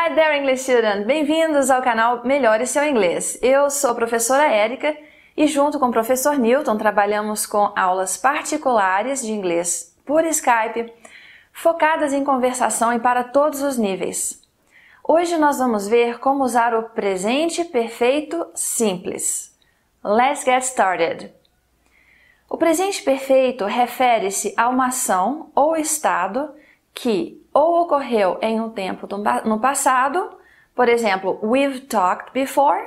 Hi there, English student! Bem-vindos ao canal Melhore Seu Inglês. Eu sou a professora Érica e, junto com o professor Newton, trabalhamos com aulas particulares de inglês por Skype, focadas em conversação e para todos os níveis. Hoje nós vamos ver como usar o presente perfeito simples. Let's get started! O presente perfeito refere-se a uma ação ou estado que ou ocorreu em um tempo no passado, por exemplo, we've talked before,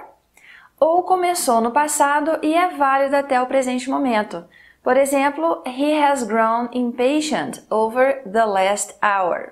ou começou no passado e é válido até o presente momento. Por exemplo, he has grown impatient over the last hour.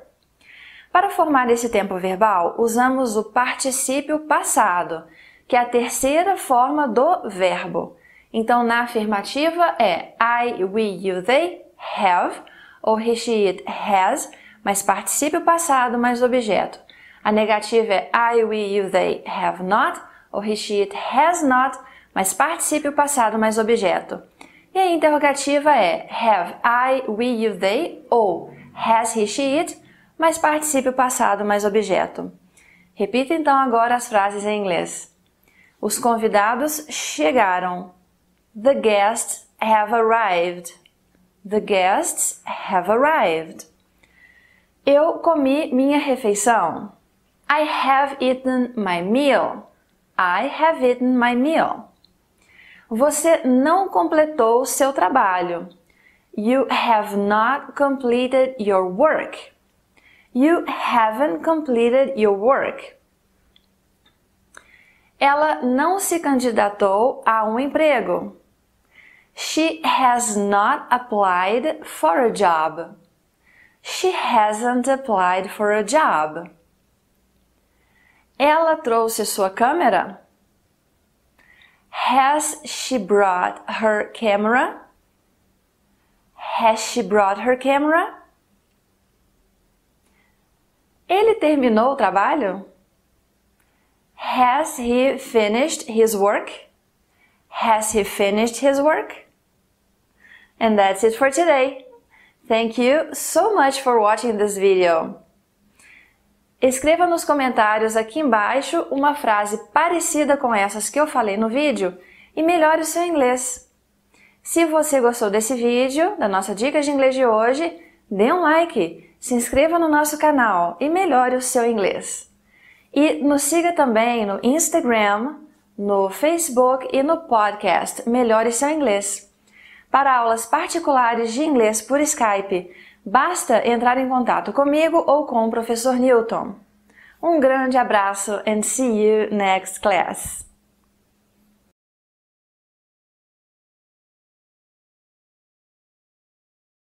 Para formar esse tempo verbal, usamos o particípio passado, que é a terceira forma do verbo. Então, na afirmativa é I, we, you, they have, ou he, she, it has, mas o passado mais objeto. A negativa é I, we, you, they have not, ou he, she, it has not, mas o passado mais objeto. E a interrogativa é have I, we, you, they ou has he, she, it, mais o passado mais objeto. Repita então agora as frases em inglês. Os convidados chegaram. The guests have arrived. The guests have arrived. Eu comi minha refeição. I have eaten my meal. I have eaten my meal. Você não completou seu trabalho. You have not completed your work. You haven't completed your work. Ela não se candidatou a um emprego. She has not applied for a job. She hasn't applied for a job. Ela trouxe sua câmera? Has she brought her camera? Has she brought her camera? Ele terminou o trabalho? Has he finished his work? Has he finished his work? And that's it for today. Thank you so much for watching this video. Escreva nos comentários aqui embaixo uma frase parecida com essas que eu falei no vídeo e melhore o seu inglês. Se você gostou desse vídeo, da nossa dica de inglês de hoje, dê um like, se inscreva no nosso canal e melhore o seu inglês. E nos siga também no Instagram, no Facebook e no podcast Melhore Seu Inglês. Para aulas particulares de inglês por Skype, basta entrar em contato comigo ou com o professor Newton. Um grande abraço and see you next class!